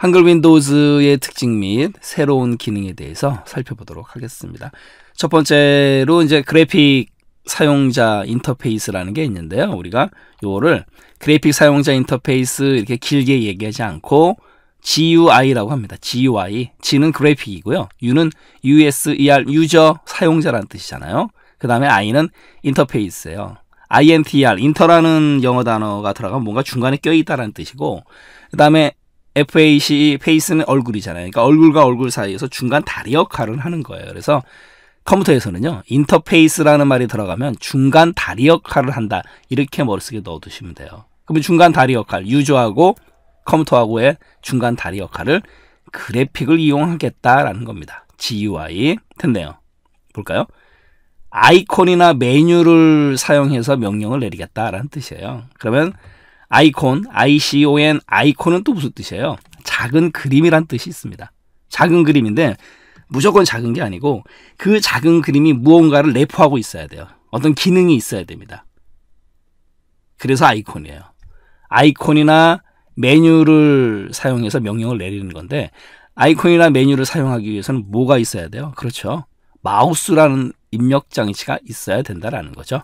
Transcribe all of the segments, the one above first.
한글 윈도우즈의 특징 및 새로운 기능에 대해서 살펴보도록 하겠습니다. 첫 번째로 이제 그래픽 사용자 인터페이스라는 게 있는데요. 우리가 요거를 그래픽 사용자 인터페이스 이렇게 길게 얘기하지 않고 GUI라고 합니다. GUI. G는 그래픽이고요. U는 USER, 유저, 사용자라는 뜻이잖아요. 그 다음에 I는 인터페이스예요. INTR, 인터라는 영어 단어가 들어가면 뭔가 중간에 껴있다라는 뜻이고 그 다음에 FAC e 페이스는 얼굴이잖아요. 그러니까 얼굴과 얼굴 사이에서 중간 다리 역할을 하는 거예요. 그래서 컴퓨터에서는요. 인터페이스라는 말이 들어가면 중간 다리 역할을 한다. 이렇게 머릿속에 넣어두시면 돼요. 그러면 중간 다리 역할, 유저하고 컴퓨터하고의 중간 다리 역할을 그래픽을 이용하겠다라는 겁니다. GUI 텐데요. 볼까요? 아이콘이나 메뉴를 사용해서 명령을 내리겠다라는 뜻이에요. 그러면 아이콘, ICON, 아이콘은 또 무슨 뜻이에요? 작은 그림이란 뜻이 있습니다. 작은 그림인데 무조건 작은 게 아니고 그 작은 그림이 무언가를 내포하고 있어야 돼요. 어떤 기능이 있어야 됩니다. 그래서 아이콘이에요. 아이콘이나 메뉴를 사용해서 명령을 내리는 건데 아이콘이나 메뉴를 사용하기 위해서는 뭐가 있어야 돼요? 그렇죠. 마우스라는 입력 장치가 있어야 된다라는 거죠.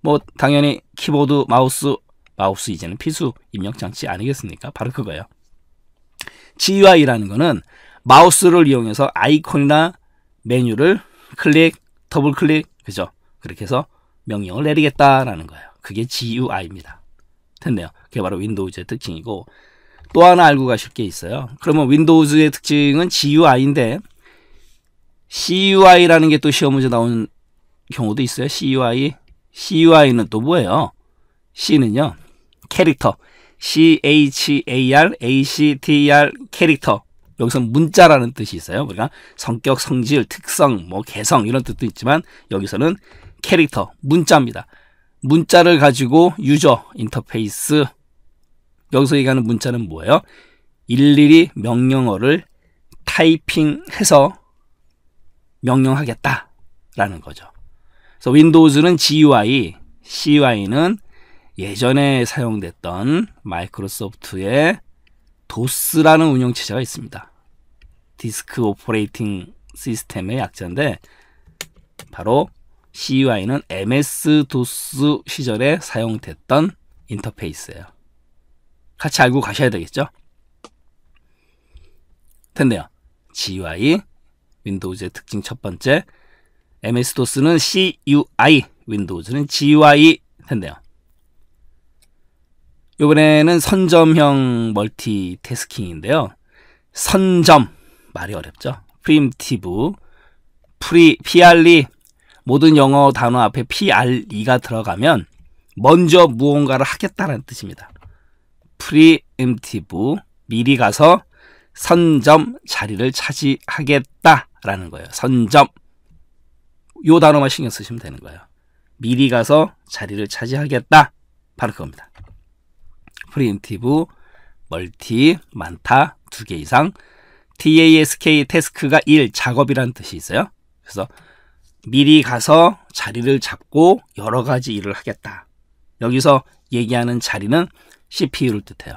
뭐 당연히 키보드, 마우스, 마우스 이제는 필수 입력 장치 아니겠습니까? 바로 그거예요. GUI라는 거는 마우스를 이용해서 아이콘이나 메뉴를 클릭, 더블 클릭, 그죠? 그렇게 해서 명령을 내리겠다라는 거예요. 그게 GUI입니다. 됐네요. 그게 바로 윈도우즈의 특징이고 또 하나 알고 가실 게 있어요. 그러면 윈도우즈의 특징은 GUI인데 CUI라는 게 또 시험 문제 나오는 경우도 있어요. CUI. CUI는 또 뭐예요? C는요. 캐릭터 C-H-A-R-A-C-T-E-R e 캐릭터 여기서 문자라는 뜻이 있어요. 우리가 성격, 성질, 특성, 뭐 개성 이런 뜻도 있지만 여기서는 캐릭터, 문자입니다. 문자를 가지고 유저 인터페이스 여기서 얘기하는 문자는 뭐예요? 일일이 명령어를 타이핑해서 명령하겠다라는 거죠. 그래서 윈도우즈는 GUI, CUI는 예전에 사용됐던 마이크로소프트의 도스라는 운영 체제가 있습니다. 디스크 오퍼레이팅 시스템의 약자인데 바로 CUI는 MS 도스 시절에 사용됐던 인터페이스예요. 같이 알고 가셔야 되겠죠? 텐데요. GUI 윈도우즈의 특징 첫 번째 MS 도스는 CUI 윈도우즈는 GUI 텐데요. 이번에는 선점형 멀티태스킹인데요. 선점 말이 어렵죠. 프림티브 프리 PRE 모든 영어 단어 앞에 PRE가 들어가면 먼저 무언가를 하겠다는 뜻입니다. 프리엠티브 미리 가서 선점 자리를 차지하겠다라는 거예요. 선점 요 단어만 신경 쓰시면 되는 거예요. 미리 가서 자리를 차지하겠다 바로 그겁니다. 프리엠티브, 멀티, 많다, 두 개 이상. TASK 태스크가 일, 작업이라는 뜻이 있어요. 그래서 미리 가서 자리를 잡고 여러 가지 일을 하겠다. 여기서 얘기하는 자리는 CPU를 뜻해요.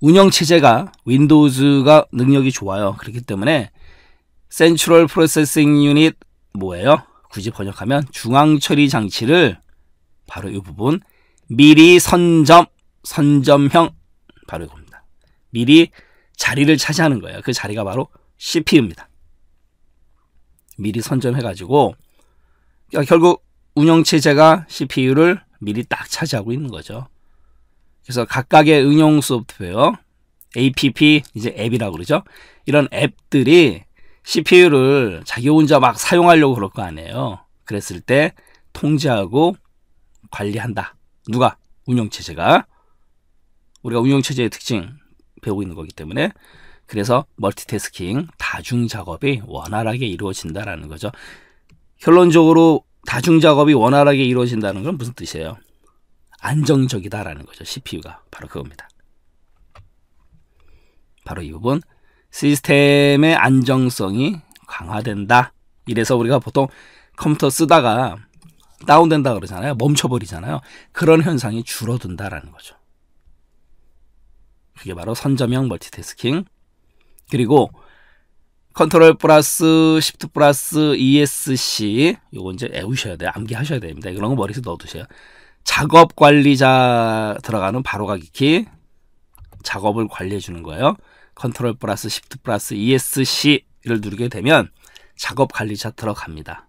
운영체제가 윈도우즈가 능력이 좋아요. 그렇기 때문에 Central Processing Unit 뭐예요? 굳이 번역하면 중앙처리 장치를 바로 이 부분 미리 선점 선점형 바로 이겁니다. 미리 자리를 차지하는 거예요. 그 자리가 바로 CPU입니다. 미리 선점해가지고 그러니까 결국 운영체제가 CPU를 미리 딱 차지하고 있는 거죠. 그래서 각각의 응용 소프트웨어, APP, 이제 앱이라고 그러죠. 이런 앱들이 CPU를 자기 혼자 막 사용하려고 그럴 거 아니에요. 그랬을 때 통제하고 관리한다. 누가? 운영체제가. 우리가 운영체제의 특징 배우고 있는 거기 때문에 그래서 멀티태스킹, 다중 작업이 원활하게 이루어진다라는 거죠. 결론적으로 다중 작업이 원활하게 이루어진다는 건 무슨 뜻이에요? 안정적이다라는 거죠. CPU가 바로 그겁니다. 바로 이 부분 시스템의 안정성이 강화된다. 이래서 우리가 보통 컴퓨터 쓰다가 다운된다 그러잖아요. 멈춰버리잖아요. 그런 현상이 줄어든다라는 거죠. 그게 바로 선점형 멀티태스킹. 그리고 컨트롤 플러스 시프트 플러스 ESC 요거 이제 외우셔야 돼요. 암기하셔야 됩니다. 그런 거 머릿속에 넣어두세요. 작업 관리자 들어가는 바로가기 키 작업을 관리해 주는 거예요. 컨트롤 플러스 시프트 플러스 ESC를 누르게 되면 작업 관리자 들어갑니다.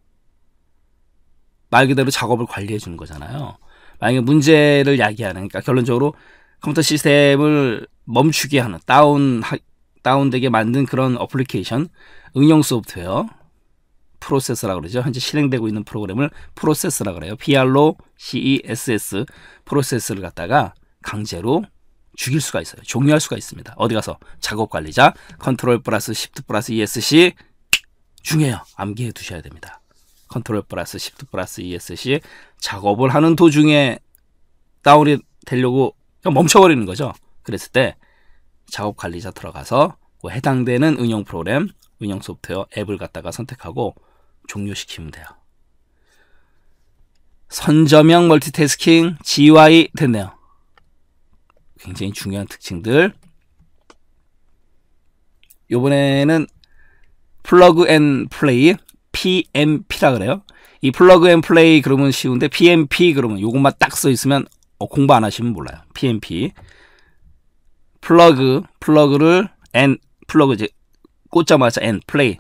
말 그대로 작업을 관리해 주는 거잖아요. 만약에 문제를 야기하는 그러니까 결론적으로 컴퓨터 시스템을 멈추게 하는 다운 다운되게 만든 그런 어플리케이션 응용 소프트웨어 프로세스라 그러죠. 현재 실행되고 있는 프로그램을 프로세스라 그래요. p r 로 CESS 프로세스를 갖다가 강제로 죽일 수가 있어요. 종료할 수가 있습니다. 어디 가서 작업 관리자 컨트롤 플러스 시프트 플러스 ESC 중요해요. 암기해 두셔야 됩니다. 컨트롤 플러스 시프트 플러스 ESC 작업을 하는 도중에 다운이 되려고 그냥 멈춰버리는 거죠. 그랬을 때 작업 관리자 들어가서 그 해당되는 응용 프로그램, 응용 소프트웨어, 앱을 갖다가 선택하고 종료시키면 돼요. 선점형 멀티태스킹 g u i 됐네요. 굉장히 중요한 특징들. 요번에는 플러그 앤 플레이 PMP라 그래요. 이 플러그 앤 플레이 그러면 쉬운데 PMP 그러면 요것만 딱 써 있으면 어, 공부 안 하시면 몰라요. PMP. 플러그, 플러그를 N, 플러그 이제 꽂자마자 N, 플레이.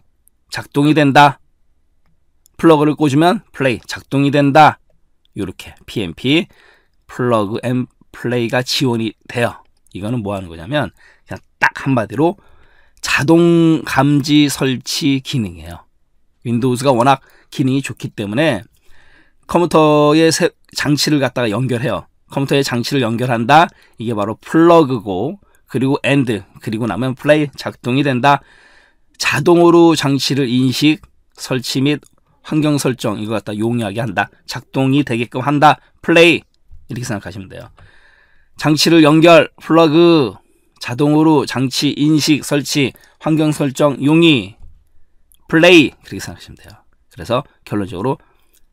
작동이 된다. 플러그를 꽂으면 플레이, 작동이 된다. 이렇게 PMP, 플러그 앤 플레이가 지원이 돼요. 이거는 뭐 하는 거냐면 그냥 딱 한마디로 자동 감지 설치 기능이에요. 윈도우즈가 워낙 기능이 좋기 때문에 컴퓨터에 장치를 갖다가 연결해요. 컴퓨터에 장치를 연결한다. 이게 바로 플러그고 그리고 엔드 그리고 나면 플레이 작동이 된다. 자동으로 장치를 인식, 설치 및 환경 설정 이거 갖다 용이하게 한다. 작동이 되게끔 한다. 플레이 이렇게 생각하시면 돼요. 장치를 연결, 플러그, 자동으로 장치 인식, 설치, 환경 설정, 용이, 플레이 그렇게 생각하시면 돼요. 그래서 결론적으로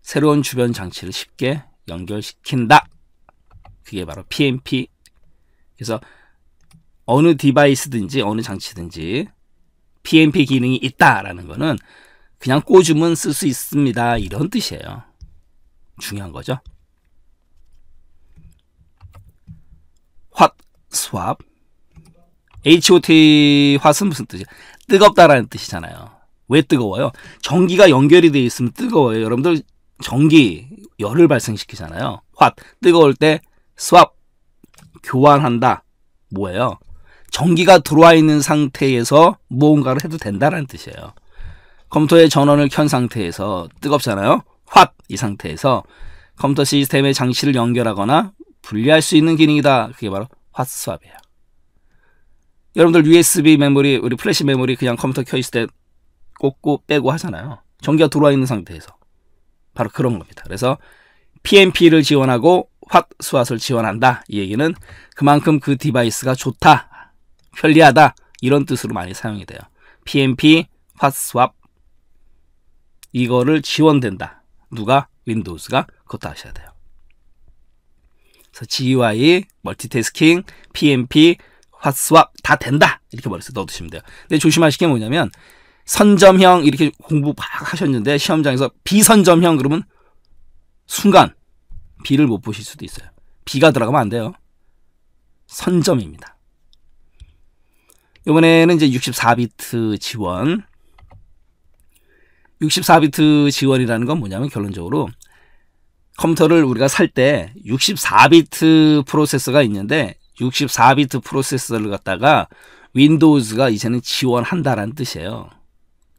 새로운 주변 장치를 쉽게 연결시킨다. 그게 바로 PMP. 그래서 어느 디바이스든지 어느 장치든지 PMP 기능이 있다라는 거는 그냥 꽂으면 쓸 수 있습니다. 이런 뜻이에요. 중요한 거죠. 화, s w HOT 화은 무슨 뜻이야? 뜨겁다라는 뜻이잖아요. 왜 뜨거워요? 전기가 연결이 되어 있으면 뜨거워요. 여러분들 전기 열을 발생시키잖아요. 화 뜨거울 때 swap 교환한다 뭐예요? 전기가 들어와 있는 상태에서 무언가를 해도 된다라는 뜻이에요. 컴퓨터의 전원을 켠 상태에서 뜨겁잖아요. 확이 상태에서 컴퓨터 시스템의 장치를 연결하거나 분리할 수 있는 기능이다. 그게 바로 핫스왑이에요. 여러분들 USB 메모리, 우리 플래시 메모리 그냥 컴퓨터 켜 있을 때 꽂고 빼고 하잖아요. 전기가 들어와 있는 상태에서 바로 그런 겁니다. 그래서 PMP를 지원하고 화수화을 지원한다. 이 얘기는 그만큼 그 디바이스가 좋다, 편리하다 이런 뜻으로 많이 사용이 돼요. PMP, 화수화 이거를 지원된다. 누가? 윈도우즈가 그것도 아셔야 돼요. 그래서 GUI, 멀티태스킹, PMP, 화수화 다 된다. 이렇게 머릿속에 넣어두시면 돼요. 근데 조심하시게 뭐냐면 선점형 이렇게 공부 막 하셨는데 시험장에서 비선점형 그러면 순간 비를 못 보실 수도 있어요. 비가 들어가면 안 돼요. 선점입니다. 이번에는 이제 64비트 지원. 64비트 지원이라는 건 뭐냐면 결론적으로 컴퓨터를 우리가 살 때 64비트 프로세서가 있는데 64비트 프로세서를 갖다가 윈도우즈가 이제는 지원한다라는 뜻이에요.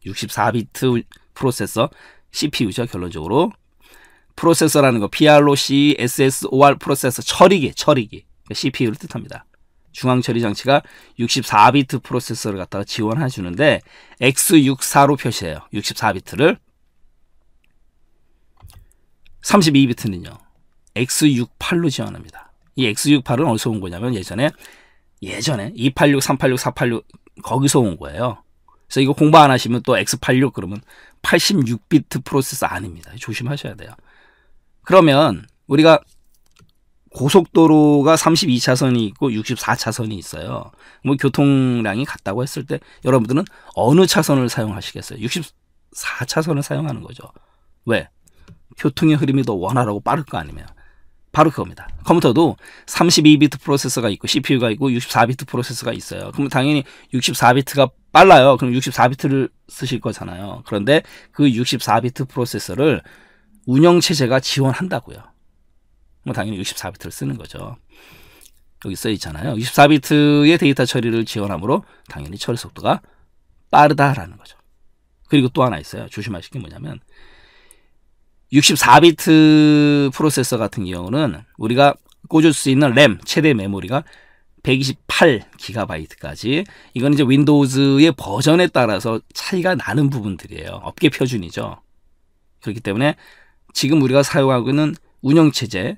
64비트 프로세서 CPU죠 결론적으로 프로세서라는 거 PROC, SSOR 프로세서 처리기, 처리기. 그러니까 CPU를 뜻합니다. 중앙 처리 장치가 64비트 프로세서를 갖다가 지원해 주는데 X64로 표시해요. 64비트를 32비트는요. X68로 지원합니다. 이 X68은 어디서 온 거냐면 예전에 예전에 286, 386, 486 거기서 온 거예요. 그래서 이거 공부 안 하시면 또 X86 그러면 86비트 프로세서 아닙니다. 조심하셔야 돼요. 그러면 우리가 고속도로가 32차선이 있고 64차선이 있어요. 뭐 교통량이 같다고 했을 때 여러분들은 어느 차선을 사용하시겠어요? 64차선을 사용하는 거죠. 왜? 교통의 흐름이 더 원활하고 빠를 거 아니면 바로 그겁니다. 컴퓨터도 32비트 프로세서가 있고 CPU가 있고 64비트 프로세서가 있어요. 그럼 당연히 64비트가 빨라요. 그럼 64비트를 쓰실 거잖아요. 그런데 그 64비트 프로세서를 운영체제가 지원한다고요. 뭐 당연히 64비트를 쓰는 거죠. 여기 써 있잖아요. 64비트의 데이터 처리를 지원하므로 당연히 처리 속도가 빠르다라는 거죠. 그리고 또 하나 있어요. 조심하실 게 뭐냐면 64비트 프로세서 같은 경우는 우리가 꽂을 수 있는 램 최대 메모리가 128GB까지 이건 이제 윈도우즈의 버전에 따라서 차이가 나는 부분들이에요. 업계 표준이죠. 그렇기 때문에 지금 우리가 사용하고 있는 운영체제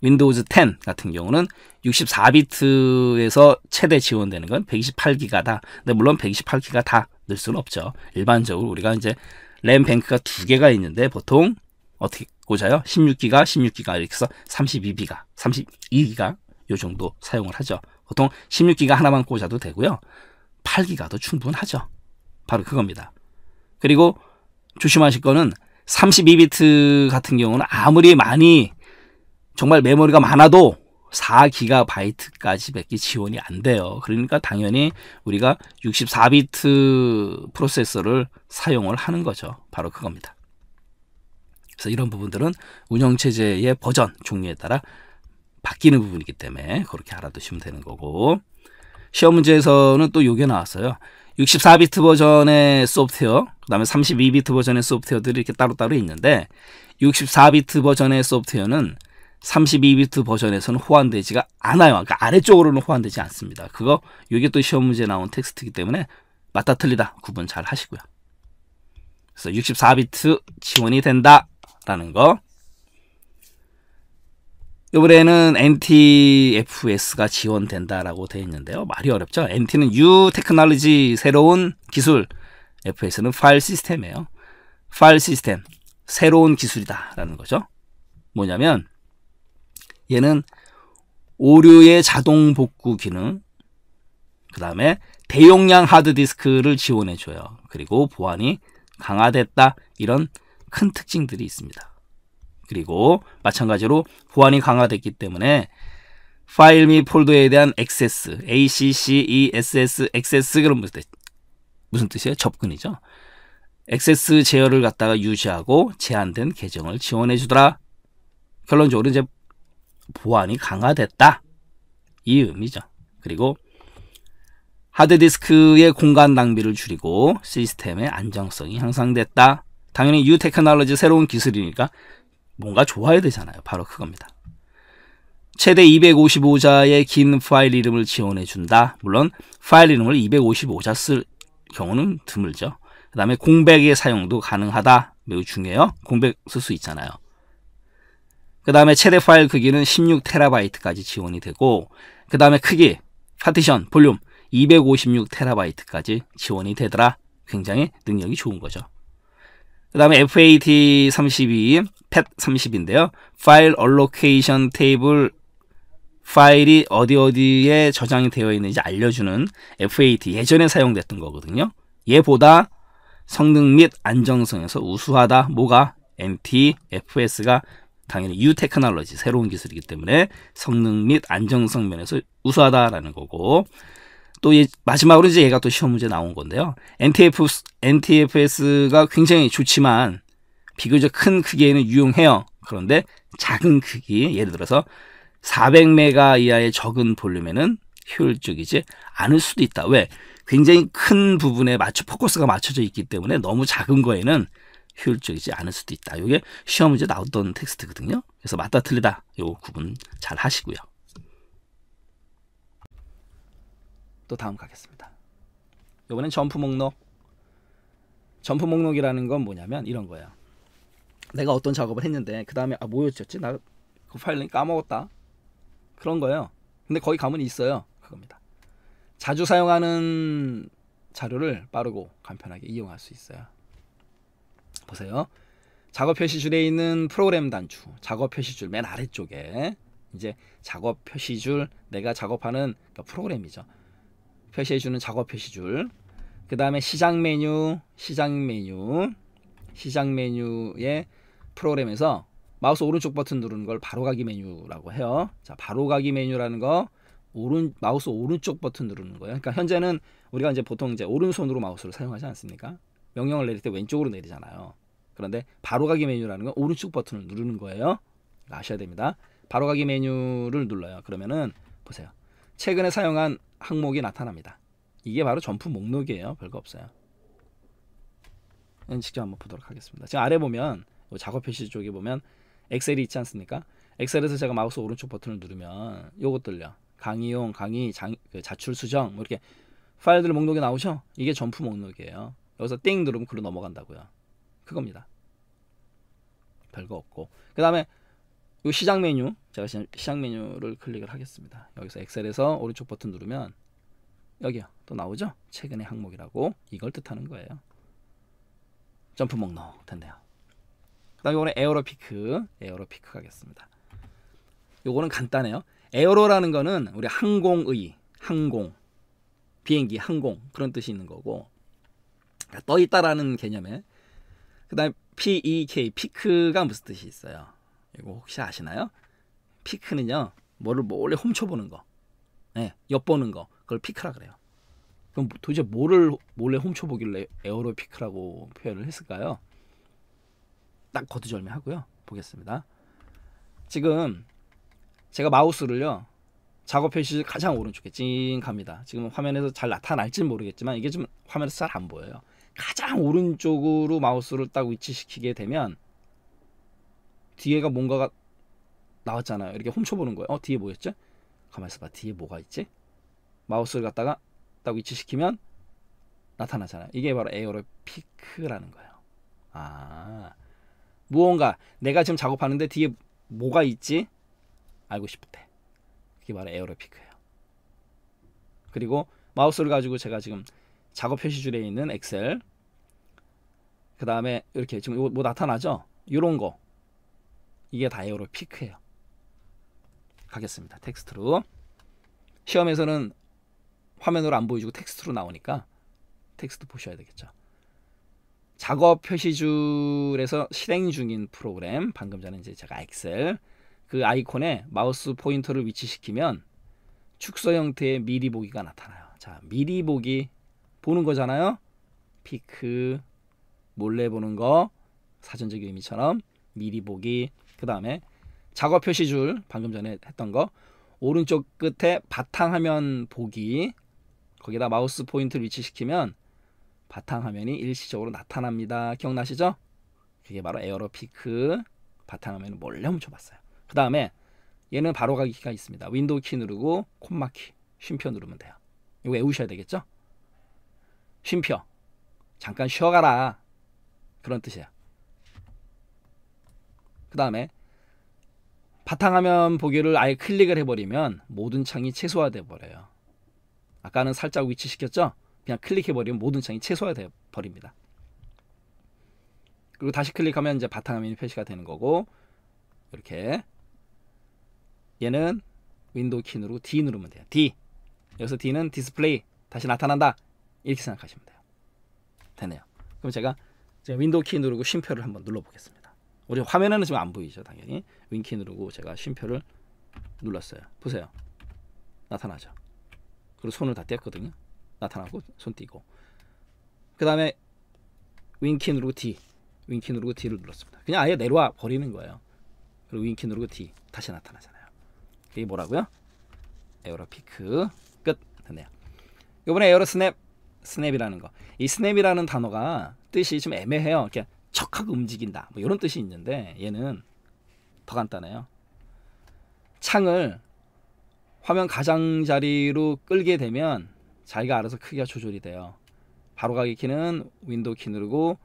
윈도우즈 10 같은 경우는 64비트에서 최대 지원되는 건 128기가다. 근데 물론 128기가 다 넣을 수는 없죠. 일반적으로 우리가 이제 램 뱅크가 두 개가 있는데 보통 어떻게 꽂아요? 16기가, 16기가 이렇게 해서 32기가, 32기가 요 정도 사용을 하죠. 보통 16기가 하나만 꽂아도 되고요. 8기가도 충분하죠. 바로 그겁니다. 그리고 조심하실 거는 32비트 같은 경우는 아무리 많이 정말 메모리가 많아도 4기가바이트까지 밖에 지원이 안 돼요. 그러니까 당연히 우리가 64비트 프로세서를 사용을 하는 거죠. 바로 그겁니다. 그래서 이런 부분들은 운영체제의 버전, 종류에 따라 바뀌는 부분이기 때문에 그렇게 알아두시면 되는 거고 시험 문제에서는 또 요게 나왔어요. 64비트 버전의 소프트웨어, 그 다음에 32비트 버전의 소프트웨어들이 이렇게 따로따로 있는데 64비트 버전의 소프트웨어는 32비트 버전에서는 호환되지가 않아요. 그러니까 아래쪽으로는 호환되지 않습니다. 그거 이게 또 시험 문제 나온 텍스트이기 때문에 맞다 틀리다 구분 잘 하시고요. 그래서 64비트 지원이 된다라는 거 이번에는 NTFS가 지원된다라고 되어 있는데요. 말이 어렵죠. NT는 n 테크 t e 지 새로운 기술, FS는 파일 시스템이에요. 파일 시스템 새로운 기술이다라는 거죠. 뭐냐면 얘는 오류의 자동 복구 기능, 그 다음에 대용량 하드디스크를 지원해줘요. 그리고 보안이 강화됐다. 이런 큰 특징들이 있습니다. 그리고 마찬가지로 보안이 강화됐기 때문에 파일 및 폴더에 대한 액세스, ACCESS, 액세스 그런 무슨 뜻? 무슨 뜻이에요? 접근이죠. 액세스 제어를 갖다가 유지하고 제한된 계정을 지원해 주더라. 결론적으로 이제 보안이 강화됐다. 이 의미죠. 그리고 하드디스크의 공간 낭비를 줄이고 시스템의 안정성이 향상됐다. 당연히 유 테크놀로지 새로운 기술이니까 뭔가 좋아야 되잖아요. 바로 그겁니다. 최대 255자의 긴 파일 이름을 지원해 준다. 물론 파일 이름을 255자 쓸 경우는 드물죠. 그 다음에 공백의 사용도 가능하다. 매우 중요해요. 공백 쓸 수 있잖아요. 그 다음에 최대 파일 크기는 16테라바이트까지 지원이 되고 그 다음에 크기, 파티션, 볼륨 256테라바이트까지 지원이 되더라. 굉장히 능력이 좋은 거죠. 그 다음에 FAT 32, PET 30인데요. 파일 얼로케이션 테이블 파일이 어디 어디에 저장이 되어 있는지 알려주는 FAT 예전에 사용됐던 거거든요. 얘보다 성능 및 안정성에서 우수하다. 뭐가 NTFS가 당연히 U 테크놀로지 새로운 기술이기 때문에 성능 및 안정성 면에서 우수하다라는 거고 또 예, 마지막으로 이제 얘가 또 시험 문제 나온 건데요. NTF, NTFS가 굉장히 좋지만 비교적 큰 크기에는 유용해요. 그런데 작은 크기, 예를 들어서 400메가 이하의 적은 볼륨에는 효율적이지 않을 수도 있다. 왜? 굉장히 큰 부분에 맞춰 포커스가 맞춰져 있기 때문에 너무 작은 거에는 효율적이지 않을 수도 있다. 이게 시험 문제 나왔던 텍스트거든요. 그래서 맞다 틀리다 요 구분 잘 하시고요. 또 다음 가겠습니다. 요번엔 점프 목록. 점프 목록이라는 건 뭐냐면 이런 거예요. 내가 어떤 작업을 했는데 그 다음에 아 뭐였지? 나 그 파일링 까먹었다. 그런 거예요. 근데 거기 가면 있어요. 그겁니다. 자주 사용하는 자료를 빠르고 간편하게 이용할 수 있어요. 보세요. 작업 표시줄에 있는 프로그램 단추, 작업 표시줄 맨 아래쪽에 이제 작업 표시줄 내가 작업하는 그러니까 프로그램이죠. 표시해주는 작업 표시줄 그 다음에 시작 메뉴 시작 메뉴 시작 메뉴의 프로그램에서 마우스 오른쪽 버튼 누르는 걸 바로가기 메뉴라고 해요 자 바로가기 메뉴라는 거 오른 마우스 오른쪽 버튼 누르는 거예요 그러니까 현재는 우리가 이제 보통 이제 오른손으로 마우스를 사용하지 않습니까 명령을 내릴 때 왼쪽으로 내리잖아요 그런데 바로가기 메뉴라는 건 오른쪽 버튼을 누르는 거예요 아셔야 됩니다 바로가기 메뉴를 눌러요 그러면은 보세요 최근에 사용한 항목이 나타납니다. 이게 바로 점프 목록이에요. 별거 없어요. 네, 직접 한번 보도록 하겠습니다. 지금 아래 보면 작업 표시 쪽에 보면 엑셀이 있지 않습니까? 엑셀에서 제가 마우스 오른쪽 버튼을 누르면 요것들요. 강의용, 강의, 장, 그 자출 수정 뭐 이렇게 파일들 목록에 나오죠? 이게 점프 목록이에요. 여기서 띵 누르면 글로 넘어간다고요. 그겁니다. 별거 없고 그 다음에 이 시작 메뉴 제가 시작 메뉴를 클릭을 하겠습니다. 여기서 엑셀에서 오른쪽 버튼 누르면 여기요 또 나오죠? 최근의 항목이라고 이걸 뜻하는 거예요. 점프 목록 된대요. 그다음 이번에 에어로피크 에어로피크 가겠습니다. 요거는 간단해요. 에어로라는 거는 우리 항공의 항공 비행기 항공 그런 뜻이 있는 거고 그러니까 떠 있다라는 개념에 그다음에 PEK 피크가 무슨 뜻이 있어요? 이거 혹시 아시나요? 피크는요, 뭐를 몰래 훔쳐보는 거, 네, 엿보는 거, 그걸 피크라 그래요. 그럼 도대체 뭐를 몰래 훔쳐보길래 에어로 피크라고 표현을 했을까요? 딱 거두절미하고요. 보겠습니다. 지금 제가 마우스를요. 작업 표시 가장 오른쪽에 찡 갑니다. 지금 화면에서 잘 나타날진 모르겠지만 이게 좀 화면에서 잘 안 보여요. 가장 오른쪽으로 마우스를 딱 위치시키게 되면 뒤에가 뭔가가 나왔잖아요. 이렇게 훔쳐보는 거예요. 어, 뒤에 뭐였지? 가만 있어봐. 뒤에 뭐가 있지? 마우스를 갖다가 딱 위치시키면 나타나잖아요. 이게 바로 에어로 피크라는 거예요. 아, 무언가 내가 지금 작업하는데 뒤에 뭐가 있지? 알고 싶을 때. 그게 바로 에어로 피크예요. 그리고 마우스를 가지고 제가 지금 작업 표시줄에 있는 엑셀 그 다음에 이렇게 지금 뭐 나타나죠? 이런 거 이게 다이어로 피크예요. 가겠습니다. 텍스트로. 시험에서는 화면으로 안 보여주고 텍스트로 나오니까 텍스트 보셔야 되겠죠. 작업 표시줄에서 실행 중인 프로그램 방금 전에 이제 제가 엑셀 그 아이콘에 마우스 포인터를 위치시키면 축소 형태의 미리 보기가 나타나요. 자, 미리 보기 보는 거잖아요. 피크 몰래 보는 거 사전적 의미처럼 미리 보기 그 다음에 작업 표시줄 방금 전에 했던 거 오른쪽 끝에 바탕화면 보기 거기다 마우스 포인트를 위치시키면 바탕화면이 일시적으로 나타납니다. 기억나시죠? 그게 바로 에어로 피크 바탕화면을 몰래 훔쳐봤어요. 그 다음에 얘는 바로가기가 있습니다. 윈도우 키 누르고 콤마 키 쉼표 누르면 돼요. 이거 외우셔야 되겠죠? 쉼표 잠깐 쉬어가라 그런 뜻이에요. 그 다음에 바탕화면 보기를 아예 클릭을 해버리면 모든 창이 최소화돼 버려요. 아까는 살짝 위치시켰죠? 그냥 클릭해버리면 모든 창이 최소화돼 버립니다. 그리고 다시 클릭하면 이제 바탕화면이 표시가 되는 거고 이렇게 얘는 윈도우 키누로 D 누르면 돼요. D 여기서 D는 디스플레이 다시 나타난다 이렇게 생각하시면 돼요. 되네요. 그럼 제가 윈도우 키 누르고 쉼표를 한번 눌러보겠습니다. 우리 화면에는 지금 안 보이죠 당연히 윙키 누르고 제가 쉼표를 눌렀어요 보세요 나타나죠 그리고 손을 다 뗐거든요 나타나고 손 띄고 그 다음에 윙키 누르고 D 윙키 누르고 D를 눌렀습니다 그냥 아예 내려와 버리는 거예요 그리고 윙키 누르고 D 다시 나타나잖아요 이게 뭐라고요? 에어로피크 끝 됐네요 이번에 에어로 스냅 스냅이라는 거이 스냅이라는 단어가 뜻이 좀 애매해요 이렇게 척하고 움직인다. 뭐 이런 뜻이 있는데 얘는 더 간단해요. 창을 화면 가장자리로 끌게 되면 자기가 알아서 크기가 조절이 돼요. 바로가기 키는 윈도우 키 누르고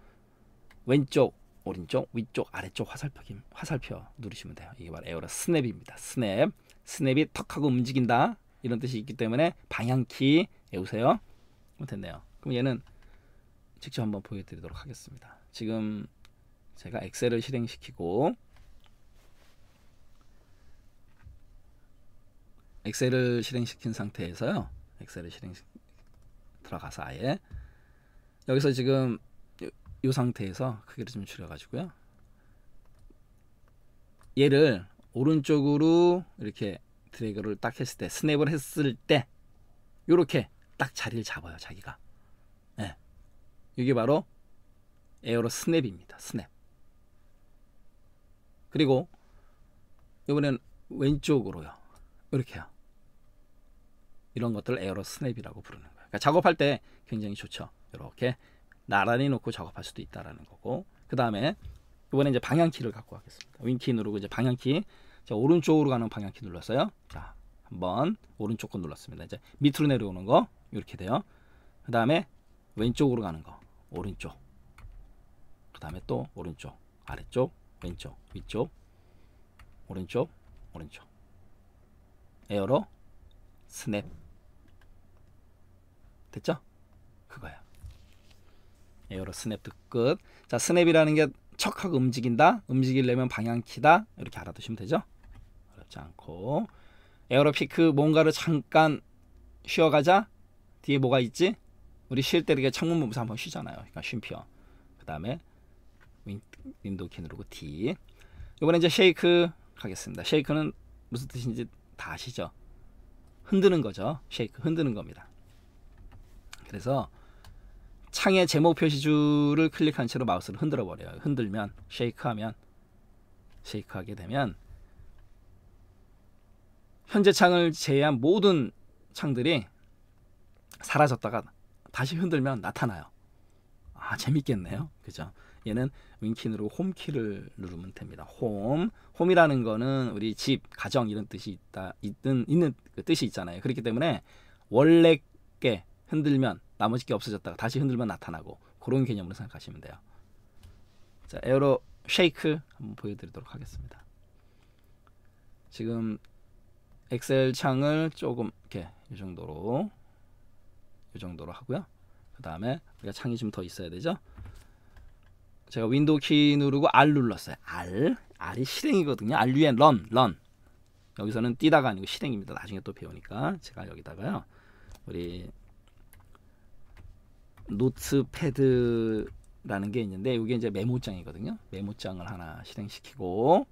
왼쪽, 오른쪽, 위쪽, 아래쪽 화살표, 화살표 누르시면 돼요. 이게 바로 에어로 스냅입니다. 스냅. 스냅이 턱하고 움직인다. 이런 뜻이 있기 때문에 방향키 외우세요. 됐네요. 그럼 얘는 직접 한번 보여드리도록 하겠습니다. 지금 제가 엑셀을 실행시키고 엑셀을 실행시킨 상태에서요. 엑셀을 실행 들어가서 아예 여기서 지금 이 상태에서 크기를 좀 줄여가지고요. 얘를 오른쪽으로 이렇게 드래그를 딱 했을 때 스냅을 했을 때 이렇게 딱 자리를 잡아요 자기가. 네. 이게 바로 에어로 스냅입니다. 스냅. 그리고 이번엔 왼쪽으로요. 이렇게요. 이런 것들을 에어로 스냅이라고 부르는 거예요. 그러니까 작업할 때 굉장히 좋죠. 이렇게 나란히 놓고 작업할 수도 있다라는 거고. 그 다음에 이번에 이제 방향키를 갖고 가겠습니다. 윙키 누르고 이제 방향키. 자, 오른쪽으로 가는 방향키 눌렀어요. 자, 한번 오른쪽 거 눌렀습니다. 이제 밑으로 내려오는 거 이렇게 돼요. 그 다음에 왼쪽으로 가는 거 오른쪽. 그 다음에 또 오른쪽 아래쪽 왼쪽 위쪽 오른쪽 오른쪽 에어로 스냅 됐죠? 그거야 에어로 스냅도 끝. 자 스냅이라는 게 척하고 움직인다. 움직이려면 방향키다. 이렇게 알아두시면 되죠. 어렵지 않고 에어로 피크 뭔가를 잠깐 쉬어가자. 뒤에 뭐가 있지? 우리 쉴때 이렇게 창문 보면서 한번 쉬잖아요. 그러니까 쉼표. 그 다음에 윈도우 키 누르고 D 이번에 이제 쉐이크 하겠습니다 쉐이크는 무슨 뜻인지 다 아시죠 흔드는 거죠 쉐이크 흔드는 겁니다 그래서 창의 제목 표시줄을 클릭한 채로 마우스를 흔들어 버려요 흔들면 쉐이크하면 쉐이크하게 되면 현재 창을 제외한 모든 창들이 사라졌다가 다시 흔들면 나타나요. 아 재밌겠네요. 그죠? 얘는 윙킨으로 홈키를 누르면 됩니다. 홈, 홈이라는 거는 우리 집, 가정 이런 뜻이 있다, 있는 있는 그 뜻이 있잖아요. 그렇기 때문에 원래 게 흔들면 나머지 게 없어졌다가 다시 흔들면 나타나고 그런 개념으로 생각하시면 돼요. 자, 에어로 쉐이크 한번 보여드리도록 하겠습니다. 지금 엑셀 창을 조금 이렇게 이 정도로 이 정도로 하고요. 그 다음에 우리가 창이 좀 더 있어야 되죠. 제가 윈도우 키 누르고 R 눌렀어요. R. R이 실행이거든요. R 위엔 런, 런. 여기서는 뛰다가 아니고 실행입니다. 나중에 또 배우니까 제가 여기다가요. 우리 노트패드라는 게 있는데 이게 이제 메모장이거든요. 메모장을 하나 실행시키고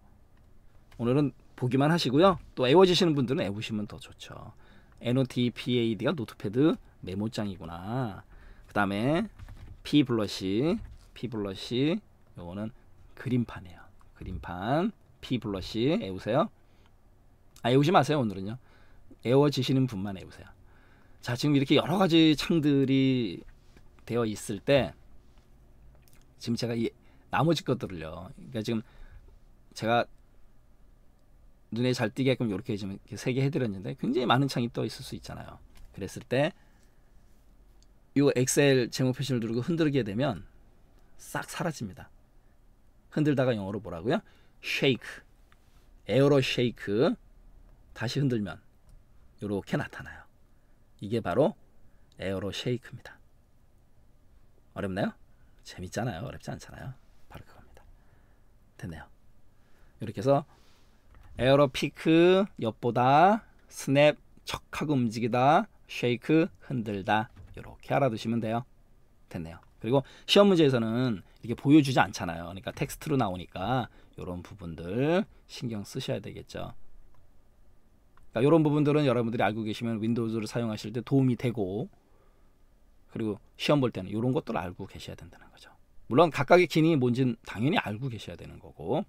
오늘은 보기만 하시고요. 또 외워지시는 분들은 외우시면 더 좋죠. NOTPAD가 노트패드 메모장이구나. 그 다음에 P 블러시 피블러쉬 요거는 그림판이에요. 그림판 피블러쉬 애우세요. 아 애우지 마세요 오늘은요. 애워지시는 분만 애우세요. 자 지금 이렇게 여러 가지 창들이 되어 있을 때 지금 제가 이 나머지 것들을요. 그러니까 지금 제가 눈에 잘 띄게끔 이렇게 지금 세 개 해드렸는데 굉장히 많은 창이 떠 있을 수 있잖아요. 그랬을 때이 엑셀 제목 표시를 누르고 흔들게 되면 싹 사라집니다. 흔들다가 영어로 뭐라고요? shake, 에어로 쉐이크. 다시 흔들면 이렇게 나타나요. 이게 바로 에어로 쉐이크입니다. 어렵나요? 재밌잖아요. 어렵지 않잖아요. 바로 그겁니다. 됐네요. 이렇게 해서 에어로 피크, 옆보다 스냅, 척하고 움직이다, 쉐이크, 흔들다 이렇게 알아두시면 돼요. 됐네요. 그리고 시험 문제에서는 이렇게 보여주지 않잖아요. 그러니까 텍스트로 나오니까 이런 부분들 신경 쓰셔야 되겠죠. 그러니까 이런 부분들은 여러분들이 알고 계시면 윈도우를 즈 사용하실 때 도움이 되고 그리고 시험 볼 때는 이런 것들 을 알고 계셔야 된다는 거죠. 물론 각각의 기능이 뭔지는 당연히 알고 계셔야 되는 거고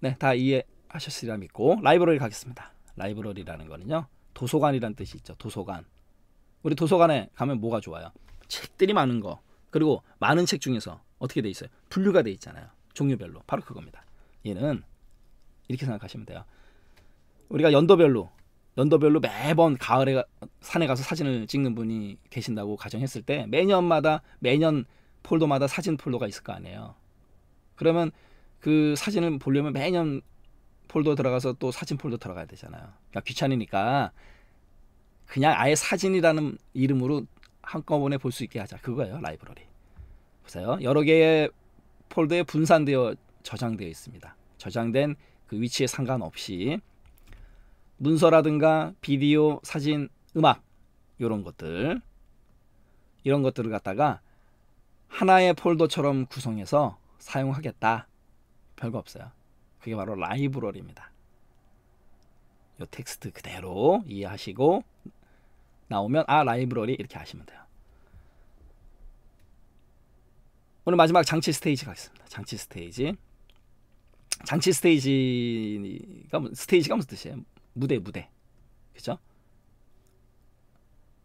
네, 다 이해하셨으리라 믿고 라이브러리 가겠습니다. 라이브러리라는 거는요. 도서관이란 뜻이 있죠. 도서관. 우리 도서관에 가면 뭐가 좋아요? 책들이 많은 거 그리고 많은 책 중에서 어떻게 돼 있어요? 분류가 돼 있잖아요. 종류별로 바로 그겁니다. 얘는 이렇게 생각하시면 돼요. 우리가 연도별로 연도별로 매번 가을에 산에 가서 사진을 찍는 분이 계신다고 가정했을 때 매년마다 매년 폴더마다 사진 폴더가 있을 거 아니에요. 그러면 그 사진을 보려면 매년 폴더 들어가서 또 사진 폴더 들어가야 되잖아요. 그러니까 귀찮으니까 그냥 아예 사진이라는 이름으로 한꺼번에 볼 수 있게 하자. 그거예요, 라이브러리. 보세요. 여러 개의 폴더에 분산되어 저장되어 있습니다. 저장된 그 위치에 상관없이 문서라든가 비디오, 사진, 음악 이런 것들 이런 것들을 갖다가 하나의 폴더처럼 구성해서 사용하겠다. 별거 없어요. 그게 바로 라이브러리입니다. 요 텍스트 그대로 이해하시고 나오면 아 라이브러리 이렇게 아시면 돼요. 오늘 마지막 장치 스테이지 가겠습니다. 장치 스테이지. 장치 스테이지가 스테이지가 무슨 뜻이에요? 무대 무대. 그죠?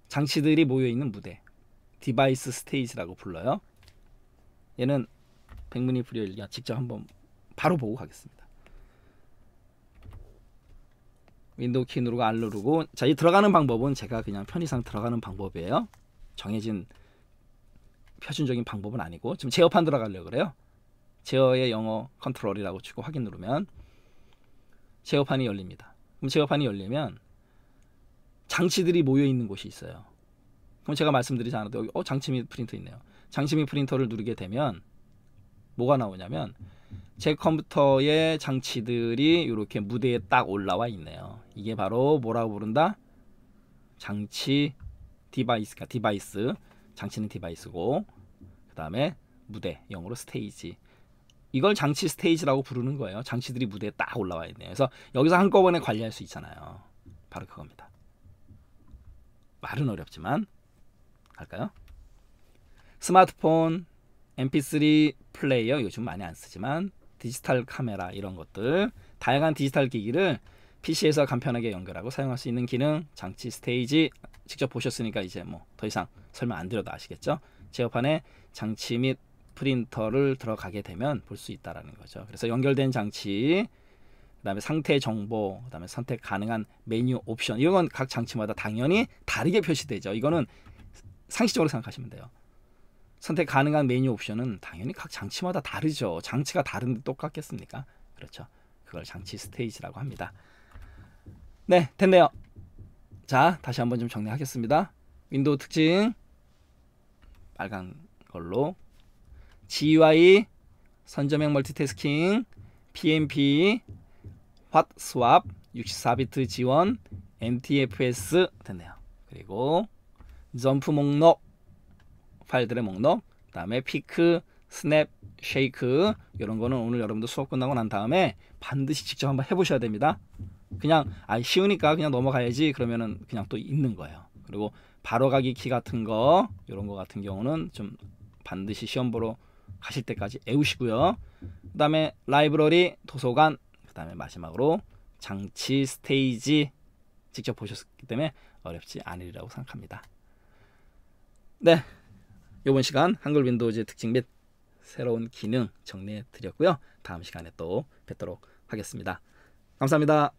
장치들이 모여 있는 무대. 디바이스 스테이지라고 불러요. 얘는 백문이 불여일견 직접 한번 바로 보고 가겠습니다. 윈도우 키 누르고 R 누르고 자, 이 들어가는 방법은 제가 그냥 편의상 들어가는 방법이에요. 정해진 표준적인 방법은 아니고 지금 제어판 들어가려고 그래요. 제어의 영어 컨트롤이라고 치고 확인 누르면 제어판이 열립니다. 그럼 제어판이 열리면 장치들이 모여 있는 곳이 있어요. 그럼 제가 말씀드리지 않아도 여기 어 장치 및 프린터 있네요. 장치 및 프린터를 누르게 되면 뭐가 나오냐면 제 컴퓨터의 장치들이 이렇게 무대에 딱 올라와 있네요. 이게 바로 뭐라고 부른다? 장치 디바이스가 디바이스 장치는 디바이스고 그 다음에 무대 영어로 스테이지 이걸 장치 스테이지라고 부르는 거예요. 장치들이 무대에 딱 올라와 있네요. 그래서 여기서 한꺼번에 관리할 수 있잖아요. 바로 그겁니다. 말은 어렵지만 할까요? 스마트폰 MP3 플레이어 요즘 많이 안 쓰지만 디지털 카메라 이런 것들 다양한 디지털 기기를 PC에서 간편하게 연결하고 사용할 수 있는 기능, 장치, 스테이지 직접 보셨으니까 이제 뭐 더 이상 설명 안 드려도 아시겠죠? 제어판에 장치 및 프린터를 들어가게 되면 볼 수 있다라는 거죠. 그래서 연결된 장치, 그다음에 상태 정보, 그다음에 선택 가능한 메뉴 옵션 이런 건 각 장치마다 당연히 다르게 표시되죠. 이거는 상식적으로 생각하시면 돼요. 선택 가능한 메뉴 옵션은 당연히 각 장치마다 다르죠. 장치가 다른데 똑같겠습니까? 그렇죠. 그걸 장치 스테이지라고 합니다. 네, 됐네요. 자, 다시 한번 좀 정리하겠습니다. 윈도우 특징 빨간 걸로 GUI 선점형 멀티태스킹 PMP 왓 스왑 64비트 지원 MTFS 됐네요. 그리고 점프 목록 파일들의 목록, 그 다음에 피크, 스냅, 쉐이크 이런 거는 오늘 여러분들 수업 끝나고 난 다음에 반드시 직접 한번 해보셔야 됩니다. 그냥 아 쉬우니까 그냥 넘어가야지 그러면은 그냥 또 있는 거예요. 그리고 바로가기 키 같은 거 이런 거 같은 경우는 좀 반드시 시험 보러 가실 때까지 애우시고요. 그 다음에 라이브러리, 도서관, 그 다음에 마지막으로 장치, 스테이지 직접 보셨기 때문에 어렵지 않으리라고 생각합니다. 네, 이번 시간 한글 윈도우즈 특징 및 새로운 기능 정리해 드렸고요. 다음 시간에 또 뵙도록 하겠습니다. 감사합니다.